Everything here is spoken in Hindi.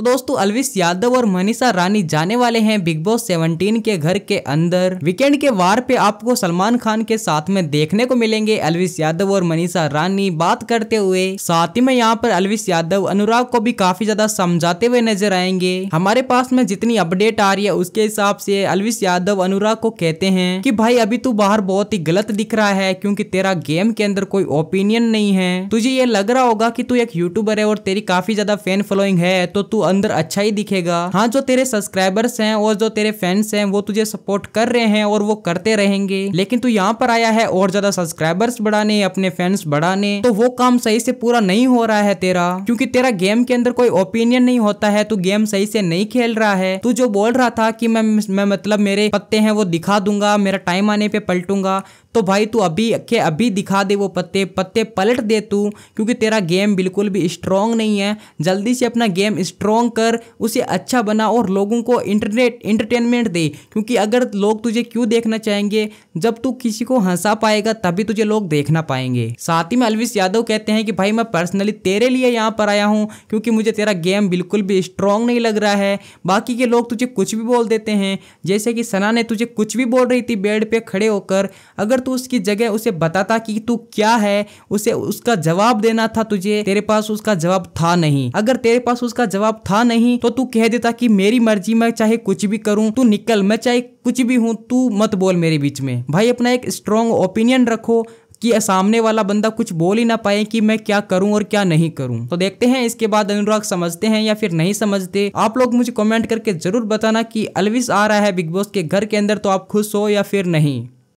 तो दोस्तों अलविश यादव और मनीषा रानी जाने वाले हैं बिग बॉस सेवनटीन के घर के अंदर वीकेंड के वार पे आपको सलमान खान के साथ में देखने को मिलेंगे अलविश यादव और मनीषा रानी बात करते हुए साथ ही में यहाँ पर अलविश यादव अनुराग को भी काफी ज्यादा समझाते हुए नजर आएंगे हमारे पास में जितनी अपडेट आ रही है उसके हिसाब से अलविश यादव अनुराग को कहते हैं की भाई अभी तू बाहर बहुत ही गलत दिख रहा है क्यूँकी तेरा गेम के अंदर कोई ओपिनियन नहीं है तुझे ये लग रहा होगा की तू एक यूट्यूबर है और तेरी काफी ज्यादा फैन फॉलोइंग है तो तू अंदर अच्छा ही दिखेगा हाँ जो तेरे सब्सक्राइबर्स हैं और जो तेरे फैंस हैं वो तुझे सपोर्ट कर रहे हैं और वो करते रहेंगे लेकिन तू यहाँ पर आया है और ज्यादा सब्सक्राइबर्स बढ़ाने अपने फैंस बढ़ाने तो वो काम सही से पूरा नहीं हो रहा है तेरा क्योंकि तेरा गेम के अंदर कोई ओपिनियन नहीं होता है तू गेम सही से नहीं खेल रहा है तू जो बोल रहा था कि मैं मैं मतलब मेरे पत्ते हैं वो दिखा दूंगा मेरा टाइम आने पे पलटूंगा तो भाई तू अभी के अभी दिखा दे वो पत्ते पत्ते पलट दे तू क्योंकि तेरा गेम बिल्कुल भी स्ट्रांग नहीं है जल्दी से अपना गेम स्ट्रांग स्ट्रॉन्ग कर उसे अच्छा बना और लोगों को इंटरनेट इंटरटेनमेंट दे क्योंकि अगर लोग तुझे क्यों देखना चाहेंगे जब तू किसी को हंसा पाएगा तभी तुझे लोग देखना पाएंगे साथ ही में अलविश यादव कहते हैं कि भाई मैं पर्सनली तेरे लिए यहाँ पर आया हूँ क्योंकि मुझे तेरा गेम बिल्कुल भी स्ट्रॉन्ग नहीं लग रहा है बाकी के लोग तुझे कुछ भी बोल देते हैं जैसे कि सना ने तुझे कुछ भी बोल रही थी बेड पर खड़े होकर अगर तू उसकी जगह उसे बताता कि तू क्या है उसे उसका जवाब देना था तुझे तेरे पास उसका जवाब था नहीं अगर तेरे पास उसका जवाब था नहीं तो तू कह देता कि मेरी मर्जी मैं चाहे कुछ भी करूं तू निकल मैं चाहे कुछ भी हूं तू मत बोल मेरे बीच में भाई अपना एक स्ट्रॉन्ग ओपिनियन रखो कि सामने वाला बंदा कुछ बोल ही ना पाए कि मैं क्या करूं और क्या नहीं करूं तो देखते हैं इसके बाद अनुराग समझते हैं या फिर नहीं समझते आप लोग मुझे कमेंट करके जरूर बताना कि अलविस आ रहा है बिग बॉस के घर के अंदर तो आप खुश हो या फिर नहीं